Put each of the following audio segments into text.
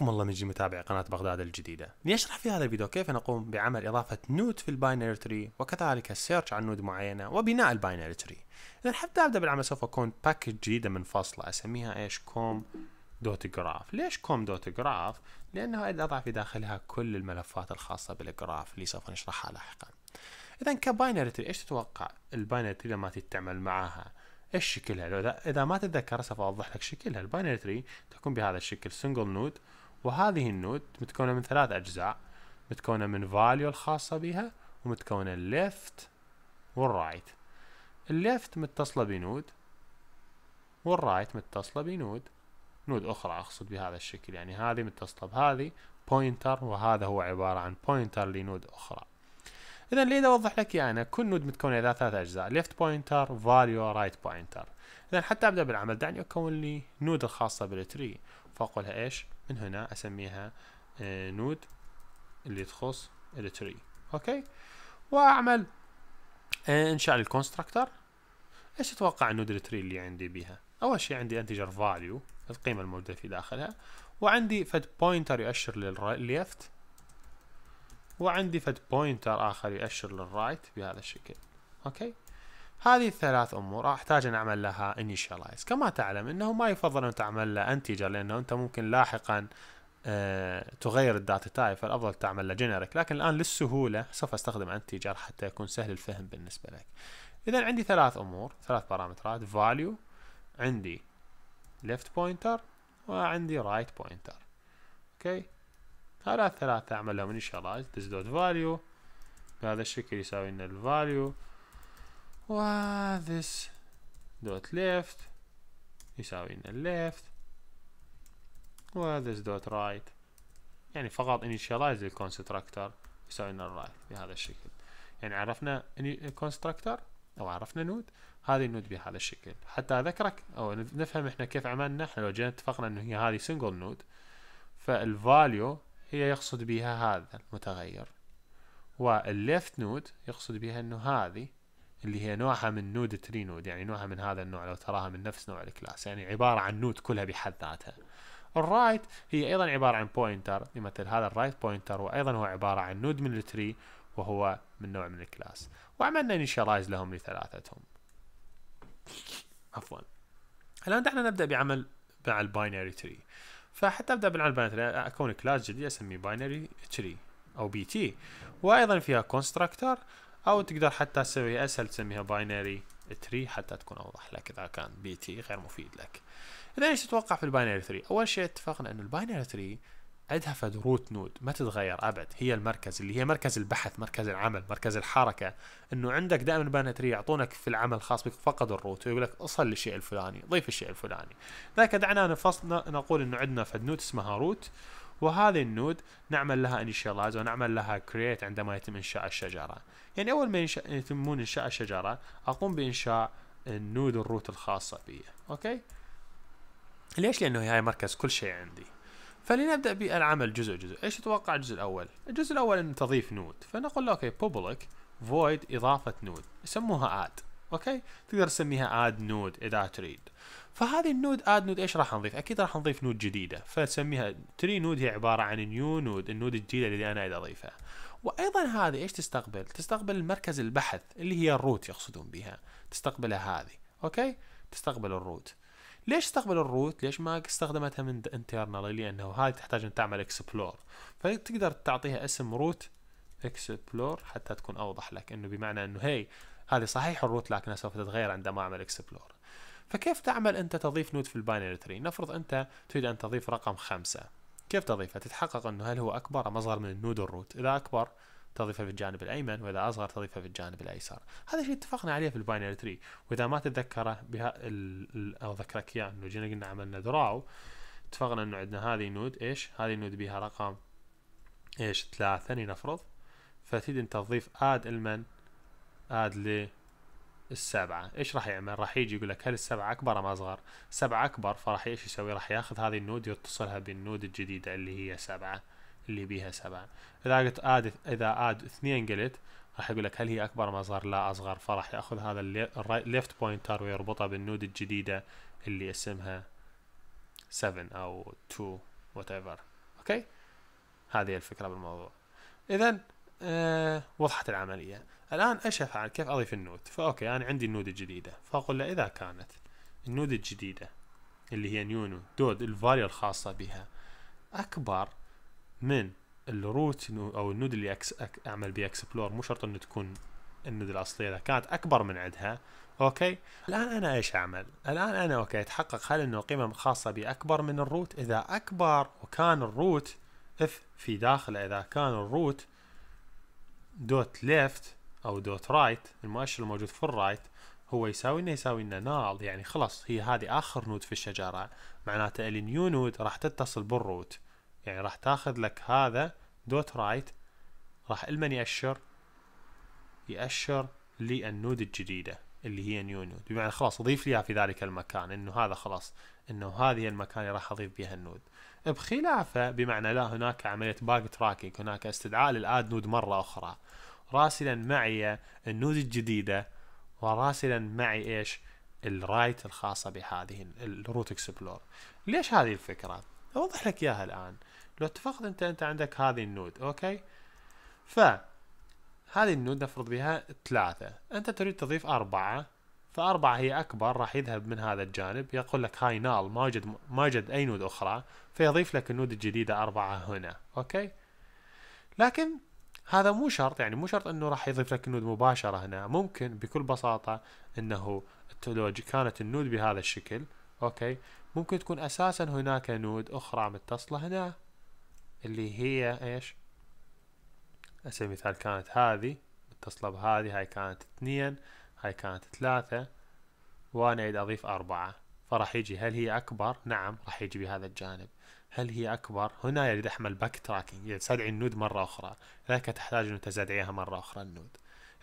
حياكم الله من جديد متابع قناة بغداد الجديدة ليشرح في هذا الفيديو كيف نقوم بعمل إضافة نود في الباينري تري وكذلك السيرش عن نود معينة وبناء الباينري تري إذا حتى أبدأ بالعمل سوف أكون باكج جديدة منفصلة أسميها إيش كوم دوت جراف ليش كوم دوت جراف لأنه أضع في داخلها كل الملفات الخاصة بالجراف اللي سوف نشرحها لاحقا إذا كباينري تري إيش تتوقع الباينري تري لما تعمل معاها ايش شكلها؟ لو اذا ما تتذكر سوف اوضح لك شكلها، الباينري تري تكون بهذا الشكل سنجل نود وهذه النود متكونة من ثلاث أجزاء متكونة من فاليو الخاصة بها ومتكونة الليفت والرايت الليفت متصلة بنود والرايت متصلة بنود نود أخرى أقصد بهذا الشكل يعني هذه متصلة بهذه بوينتر وهذا هو عبارة عن بوينتر لنود أخرى إذا ليه أوضح لك يعني كل نود متكونة من ثلاث أجزاء ليفت بوينتر فاليو رايت بوينتر إذا حتى أبدأ بالعمل دعني أكون لي نود الخاصة بالتري فأقولها إيش من هنا أسميها آه، نود اللي تخص التري أوكي وأعمل آه، إنشاء للكونستراكتر إيش تتوقع النود التري اللي عندي بها أول شيء عندي انتجر فاليو القيمة الموجودة في داخلها وعندي فد بوينتر يؤشر للليفت وعندي فد بوينتر آخر يؤشر للرايت بهذا الشكل أوكي هذه الثلاث امور راح احتاج ان اعمل لها initialize كما تعلم انه ما يفضل ان تعمل له انتجر لانه انت ممكن لاحقا أه تغير الداتا تايب فالافضل تعمل له جينيريك لكن الان للسهوله سوف استخدم انتجر حتى يكون سهل الفهم بالنسبه لك اذا عندي ثلاث امور ثلاث بارامترات value عندي left pointer وعندي right pointer اوكي هذا الثلاثه اعمل لهم initialize this dot value بهذا الشكل يساوي لنا الفاليو وذس دوت ليفت يساوي لنا left دوت رايت يعني فقط انيشاليز الكونستراكتر يساوي لنا بهذا الشكل يعني عرفنا الكونستراكتر او عرفنا نود هذه النود بهذا الشكل حتى اذكرك او نفهم احنا كيف عملنا احنا لو جينا اتفقنا انه هي هذه سنجل نود فالفاليو هي يقصد بها هذا المتغير والليفت نود يقصد بها انه هذه اللي هي نوعها من نود ترينود يعني نوعها من هذا النوع لو تراها من نفس نوع الكلاس يعني عبارة عن نود كلها بحد ذاتها الرايت هي ايضا عبارة عن بوينتر يمثل هذا الرايت بوينتر وايضا هو عبارة عن نود من التري وهو من نوع من الكلاس وعملنا انيشالايز لهم لثلاثتهم عفوا الان دعنا نبدا بعمل مع الباينري تري فحتى ابدا بالعمل باينري اكون كلاس جديد اسميه باينري تري او بي تي وايضا فيها كونستراكتر او تقدر حتى تسوي اسهل تسميها باينري تري حتى تكون اوضح لك اذا كان بي تي غير مفيد لك اذا ايش تتوقع في الباينري تري اول شيء اتفقنا انه الباينري تري عندها فد روت نود ما تتغير ابد هي المركز اللي هي مركز البحث مركز العمل مركز الحركه انه عندك دائما تري يعطونك في العمل الخاص بك فقط الروت ويقول لك اصل للشيء الفلاني ضيف الشيء الفلاني لذلك دعنا نفصل نقول انه عندنا فد نود اسمها روت وهذه النود نعمل لها initialize ونعمل لها كرييت عندما يتم إنشاء الشجرة يعني أول ما ينشأ يتمون إنشاء الشجرة أقوم بإنشاء النود الروت الخاصة بي أوكي ليش لأنه هي مركز كل شيء عندي فلنبدأ بالعمل جزء جزء إيش تتوقع الجزء الأول الجزء الأول أن تضيف نود فنقول أوكي public void إضافة نود يسموها add اوكي تقدر تسميها اد نود اذا تريد فهذه النود اد نود ايش راح نضيف اكيد راح نضيف نود جديده فتسميها تري نود هي عباره عن نيو نود النود الجديده اللي انا اذا اضيفها وايضا هذه ايش تستقبل تستقبل المركز البحث اللي هي الروت يقصدون بها تستقبلها هذه اوكي تستقبل الروت ليش استقبل الروت ليش ما استخدمتها من انترنال لانه هذه تحتاج ان تعمل اكسبلور فتقدر تعطيها اسم روت اكسبلور حتى تكون اوضح لك انه بمعنى انه هي هذه صحيح الروت لكنها سوف تتغير عندما أعمل اكسبلور فكيف تعمل أنت تضيف نود في الباينري تري نفرض أنت تريد أن تضيف رقم خمسة كيف تضيفه تتحقق أنه هل هو أكبر أم أصغر من النود الروت إذا أكبر تضيفه في الجانب الأيمن وإذا أصغر تضيفه في الجانب الأيسر هذا شيء اتفقنا عليه في الباينري تري وإذا ما تتذكره بها ال... أو ذكرك إياه أنه جينا قلنا عملنا دراو اتفقنا أنه عندنا هذه نود إيش هذه نود بها رقم إيش ثلاثة لنفرض فتريد أن تضيف آد المن اد السبعة ايش راح يعمل راح يجي يقول لك هل السبعة اكبر ام اصغر سبعة اكبر فراح ايش يسوي راح ياخذ هذه النود يتصلها بالنود الجديدة اللي هي سبعة اللي بيها سبعة اذا قلت اد اذا اد اثنين قلت راح يقول لك هل هي اكبر ام اصغر لا اصغر فراح ياخذ هذا الليفت بوينتر ويربطها بالنود الجديدة اللي اسمها 7 او 2 whatever ايفر اوكي هذه الفكرة بالموضوع اذا آه وضحت العملية الآن أشف افعل كيف أضيف النود فأوكي أنا عندي النود الجديدة فأقول له إذا كانت النود الجديدة اللي هي نيونو دود الفاليو الخاصة بها أكبر من الروت أو النود اللي أكس أك أعمل بها اكسبلور مو شرط أنه تكون النود الأصلية إذا كانت أكبر من عندها أوكي الآن أنا إيش أعمل الآن أنا أوكي أتحقق هل أنه القيمة الخاصة بي أكبر من الروت إذا أكبر وكان الروت اف في داخله إذا كان الروت دوت ليفت او دوت رايت المؤشر الموجود في الرايت هو يساوي انه يساوي انه نال يعني خلاص هي هذه اخر نود في الشجره معناته النيو نود راح تتصل بالروت يعني راح تاخذ لك هذا دوت رايت راح المن يأشر يأشر للنود الجديده اللي هي نيونو بمعنى خلاص اضيف ليها في ذلك المكان انه هذا خلاص انه هذه المكان اللي راح اضيف بها النود بخلافه بمعنى لا هناك عمليه باك تراكينج هناك استدعاء للاد نود مره اخرى راسلا معي النود الجديده وراسلا معي ايش الرايت الخاصه بهذه الروت اكسبلور ليش هذه الفكره اوضح لك اياها الان لو اتفقت انت انت عندك هذه النود اوكي ف هذه النود نفرض بها ثلاثة أنت تريد تضيف أربعة فأربعة هي أكبر راح يذهب من هذا الجانب يقول لك هاي نال ما وجد ما وجد أي نود أخرى فيضيف لك النود الجديدة أربعة هنا أوكي لكن هذا مو شرط يعني مو شرط أنه راح يضيف لك النود مباشرة هنا ممكن بكل بساطة أنه لو كانت النود بهذا الشكل أوكي ممكن تكون أساسا هناك نود أخرى متصلة هنا اللي هي إيش على سبيل المثال كانت هذه متصلة بهذه هاي كانت اثنين هاي كانت ثلاثة وأنا أريد أضيف أربعة فراح يجي هل هي أكبر؟ نعم راح يجي بهذا الجانب هل هي أكبر؟ هنا يريد أحمل باك تراكنج يستدعي النود مرة أخرى لذلك تحتاج أن تستدعيها مرة أخرى النود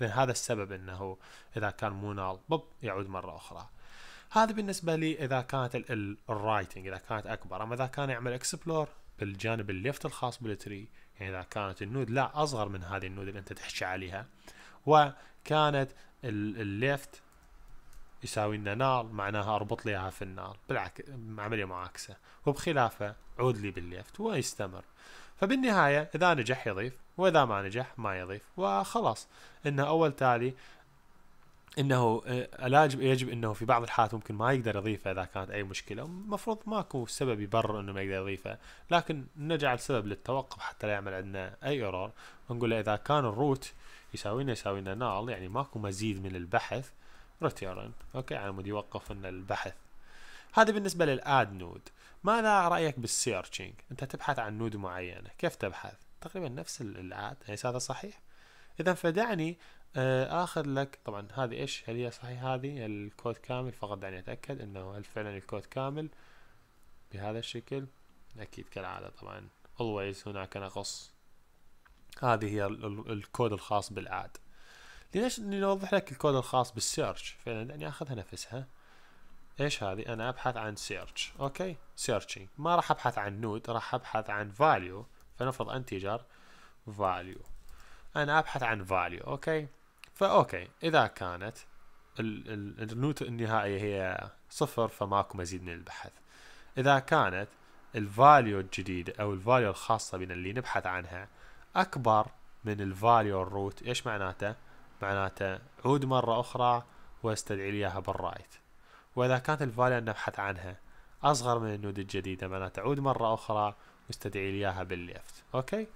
إذا هذا السبب أنه إذا كان مو نال بب يعود مرة أخرى هذا بالنسبة لي إذا كانت الرايتنج إذا كانت أكبر أما إذا كان يعمل اكسبلور بالجانب الليفت الخاص بالتري يعني اذا كانت النود لا اصغر من هذه النود اللي انت تحكي عليها وكانت الليفت يساوي لنا نار معناها اربط لي اياها في النار بالعكس عمليه معاكسه وبخلافه عود لي بالليفت ويستمر فبالنهايه اذا نجح يضيف واذا ما نجح ما يضيف وخلاص انه اول تالي انه علاج آه، يجب انه في بعض الحالات ممكن ما يقدر يضيفه اذا كانت اي مشكله المفروض ماكو سبب يبرر انه ما يقدر يضيفه لكن نجعل سبب للتوقف حتى لا يعمل عندنا اي ايرور ونقول له اذا كان الروت يساوي لنا يساوي لنا نال يعني ماكو مزيد من البحث روتيرن اوكي على مود يوقف لنا البحث هذا بالنسبه للاد نود ماذا رايك بالسيرشنج انت تبحث عن نود معينه كيف تبحث تقريبا نفس الاد هل يعني هذا صحيح اذا فدعني آه، اخذ لك طبعا هذه ايش هل هي صحيح هذه الكود كامل فقط دعني اتاكد انه هل فعلا الكود كامل بهذا الشكل اكيد كالعاده طبعا always هناك نقص هذه هي الكود الخاص بالاد ليش نوضح لك الكود الخاص بالسيرش فعلا يعني اخذها نفسها ايش هذه انا ابحث عن سيرش اوكي سيرشينج ما راح ابحث عن نود راح ابحث عن فاليو فنفرض انتجر فاليو انا ابحث عن فاليو اوكي فاوكي اذا كانت النوت النهائية هي صفر فماكو مزيد من البحث اذا كانت الفاليو الجديدة او الفاليو الخاصة بنا اللي نبحث عنها اكبر من الفاليو الروت ايش معناته معناته عود مرة اخرى واستدعي لي اياها بالرايت واذا كانت الفاليو اللي نبحث عنها اصغر من النود الجديدة معناته عود مرة اخرى واستدعي لي اياها بالليفت اوكي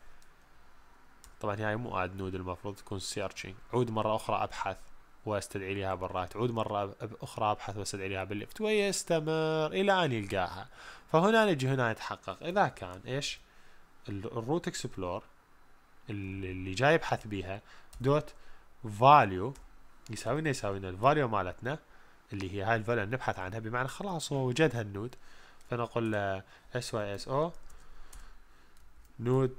طبعا هاي مو اد نود المفروض تكون سيرشنج عود مره اخرى ابحث واستدعي لها برات عود مره اخرى ابحث واستدعي لها بالليفت ويستمر الى ان يلقاها فهنا نجي هنا يتحقق اذا كان ايش الروت اكسبلور اللي جاي يبحث بيها دوت فاليو يساوي لنا يساوي لنا الفاليو مالتنا اللي هي هاي الفاليو نبحث عنها بمعنى خلاص هو وجدها النود فنقول له اس واي اس او نود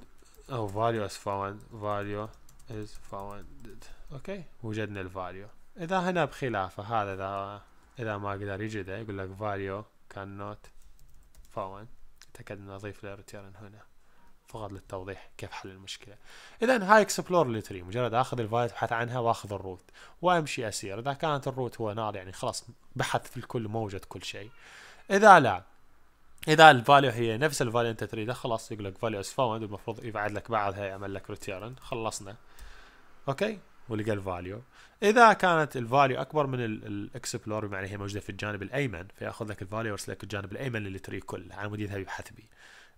او value as found value is فاوند اوكي وجدنا الفاليو اذا هنا بخلافه هذا اذا اذا ما قدر يجده يقول لك value كان not found تأكد ان اضيف له return هنا فقط للتوضيح كيف حل المشكله اذا هاي اكسبلور لتري مجرد اخذ الفاليو ابحث عنها واخذ الروت وامشي اسير اذا كانت الروت هو نار يعني خلاص بحث في الكل موجود كل شيء اذا لا اذا الفاليو هي نفس الفاليو انت تريده خلاص يقول لك فاليو از فاوند المفروض يبعد لك بعدها يعمل لك ريتيرن خلصنا اوكي ولقى الفاليو اذا كانت الفاليو اكبر من الاكسبلور بمعنى هي موجوده في الجانب الايمن فياخذ لك الفاليو ويرسل لك الجانب الايمن للتري كله على مود يذهب يبحث به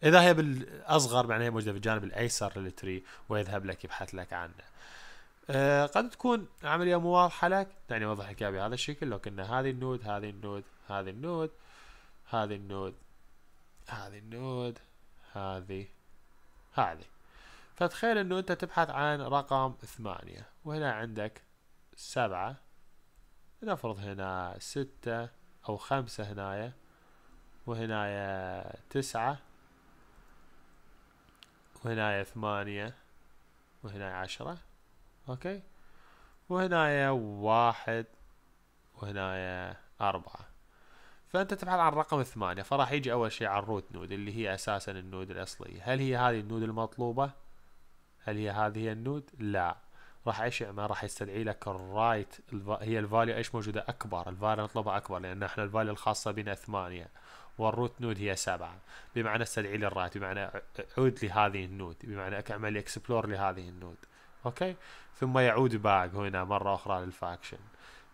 اذا هي بالاصغر معناها موجوده في الجانب الايسر للتري ويذهب لك يبحث لك عنه أه قد تكون عمليه مو واضحه لك يعني اوضح لك بهذا الشكل لو كنا هذه النود هذه النود هذه النود هذه النود هذه النود هذه هذه فتخيل انه انت تبحث عن رقم ثمانية وهنا عندك سبعة نفرض هنا ستة او خمسة هنايا وهنايا تسعة وهنايا ثمانية وهنايا عشرة اوكي وهنايا واحد وهنايا أربعة فانت تبحث عن رقم ثمانية فراح يجي اول شيء على الروت نود اللي هي اساسا النود الاصلية هل هي هذه النود المطلوبة هل هي هذه هي النود لا راح ايش يعمل راح يستدعي لك الرايت هي الفاليو ايش موجودة اكبر الفاليو نطلبها اكبر لان احنا الفاليو الخاصة بنا ثمانية والروت نود هي سبعة بمعنى استدعي لي الرايت بمعنى عود لهذه النود بمعنى اعمل لي اكسبلور لهذه النود اوكي ثم يعود باك هنا مرة اخرى للفاكشن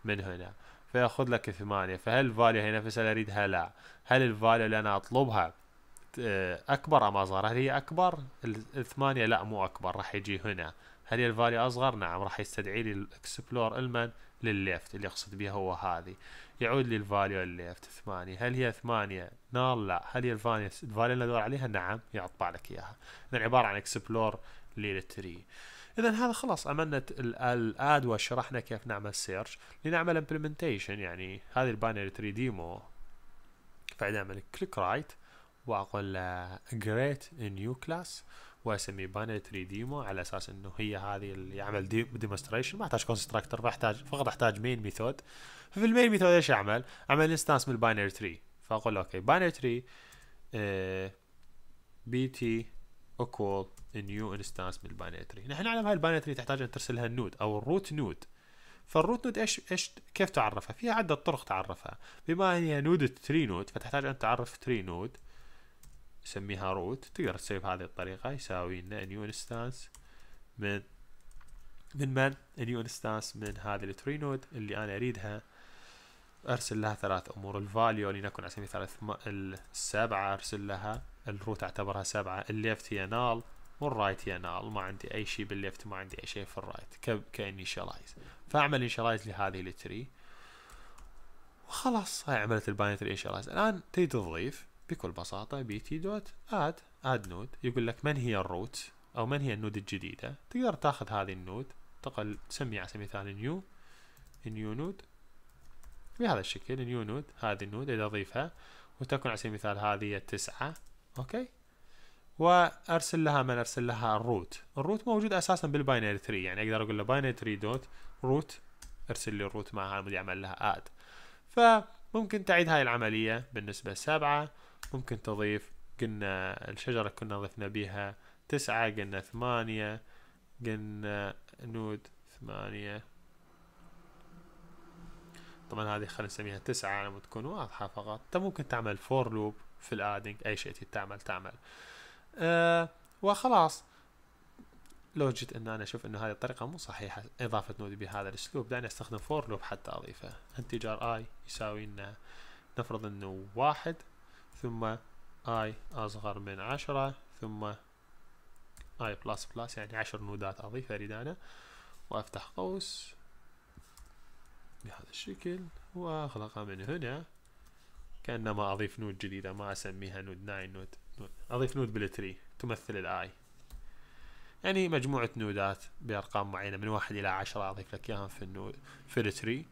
من هنا فياخذ لك ثمانية فهل الفاليو هي نفسها اللي اريدها لا هل الفاليو اللي انا اطلبها آه، اكبر ام اصغر هل هي اكبر الثمانية لا مو اكبر راح يجي هنا هل هي الفاليو اصغر نعم راح يستدعي لي الاكسبلور المن للليفت اللي اقصد بها هو هذه يعود لي الفاليو الليفت ثمانية هل هي ثمانية نار لا هل هي الفاليو الفاليو اللي ادور عليها نعم يعطى لك اياها عبارة عن اكسبلور للتري اذا هذا خلاص عملنا الاد وشرحنا كيف نعمل سيرش لنعمل امبلمنتيشن يعني هذه الباينري 3 ديمو فعلا اعمل كليك رايت واقول جريت نيو كلاس واسميه باينري 3 ديمو على اساس انه هي هذه اللي اعمل ديمونستريشن ما احتاج كونستراكتور فاحتاج فقط احتاج مين ميثود ففي المين ميثود ايش اعمل؟ اعمل انستانس من الباينري 3 فاقول اوكي باينري 3 بي تي اكوال new instance من الباينتري نحن نعلم هاي الباينتري تحتاج ان ترسلها النود او الروت نود فالروت نود ايش ايش كيف تعرفها؟ فيها عده طرق تعرفها بما ان هي نود تري نود فتحتاج ان تعرف تري نود نسميها روت تقدر تسوي بهذه الطريقه يساوي لنا نيو انستانس من من من نيو انستانس من هذه التري نود اللي انا اريدها ارسل لها ثلاث امور الفاليو اللي نكون على سبيل المثال السبعه ارسل لها الروت اعتبرها سبعة الليفت هي نال والرايت هي نال ما عندي أي شيء بالليفت ما عندي أي شيء في الرايت كإنيشالايز فأعمل إنيشالايز لهذه التري وخلاص هاي عملت الباينري إنيشالايز الآن تي تضيف بكل بساطة بي تي دوت اد اد نود يقول لك من هي الروت أو من هي النود الجديدة تقدر تاخذ هذه النود تقل تسمي على سبيل المثال نيو نيو نود بهذا الشكل نيو نود هذه النود إذا أضيفها وتكون على سبيل المثال هذه تسعة اوكي وارسل لها من ارسل لها الروت الروت موجود اساسا بالباينري تري يعني اقدر اقول له باينري تري دوت روت ارسل لي الروت معها المدير يعمل لها اد فممكن تعيد هاي العملية بالنسبة سبعة ممكن تضيف قلنا الشجرة كنا ضفنا بها تسعة قلنا ثمانية قلنا نود ثمانية طبعا هذه خلينا نسميها تسعة على ما تكون واضحة فقط انت ممكن تعمل فور لوب في الادنج اي شيء تريد تعمل تعمل أه وخلاص لو جيت ان انا اشوف انه هذه الطريقه مو صحيحه اضافه نودي بهذا الاسلوب دعني استخدم فور لوب حتى اضيفه انتجار اي يساوي لنا نفرض انه واحد ثم اي اصغر من عشرة ثم اي بلس بلس يعني عشر نودات اضيفها اريد انا وافتح قوس بهذا الشكل واغلقه من هنا كأنما أضيف نود جديدة ما أسميها نود 9 نود, أضيف نود بالتري تمثل الآي يعني مجموعة نودات بأرقام معينة من واحد إلى عشرة أضيف لك إياهم في النود في التري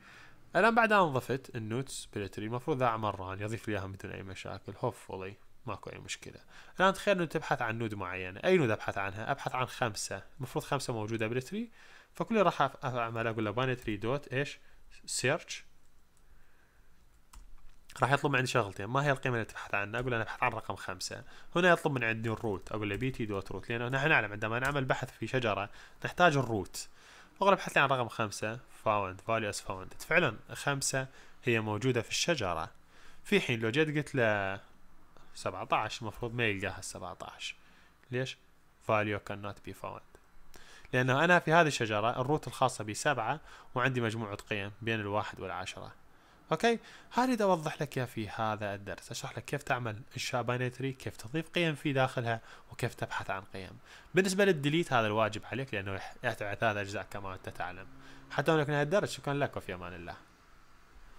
الآن بعد أن ضفت النودز بالتري المفروض ذا عمران يضيف لي إياهم بدون أي مشاكل هوفولي ماكو أي مشكلة الآن تخيل أنه تبحث عن نود معينة أي نود أبحث عنها أبحث عن خمسة المفروض خمسة موجودة بالتري فكل اللي راح أعمل أقول له بانتري دوت إيش سيرش راح يطلب من عندي شغلتين ما هي القيمه اللي تبحث عنها اقول انا ابحث عن رقم خمسة هنا يطلب من عندي الروت اقول له بي تي دوت روت لانه نحن نعلم عندما نعمل بحث في شجره نحتاج الروت اقول ابحث لي عن رقم خمسة فاوند فاليو اس فاوند فعلا خمسة هي موجوده في الشجره في حين لو جيت قلت له 17 المفروض ما يلقاها ال 17 ليش؟ فاليو كان نوت بي فاوند لأنه أنا في هذه الشجرة الروت الخاصة بي سبعه وعندي مجموعة قيم بين الواحد والعشرة اوكي هاري اوضح لك يا في هذا الدرس اشرح لك كيف تعمل انشاء الشاباينتري كيف تضيف قيم في داخلها وكيف تبحث عن قيم بالنسبه للديليت هذا الواجب عليك لانه يعتبر على ثلاث اجزاء كما انت تعلم حتى هناك نهايه الدرس شكرا لك وفي امان الله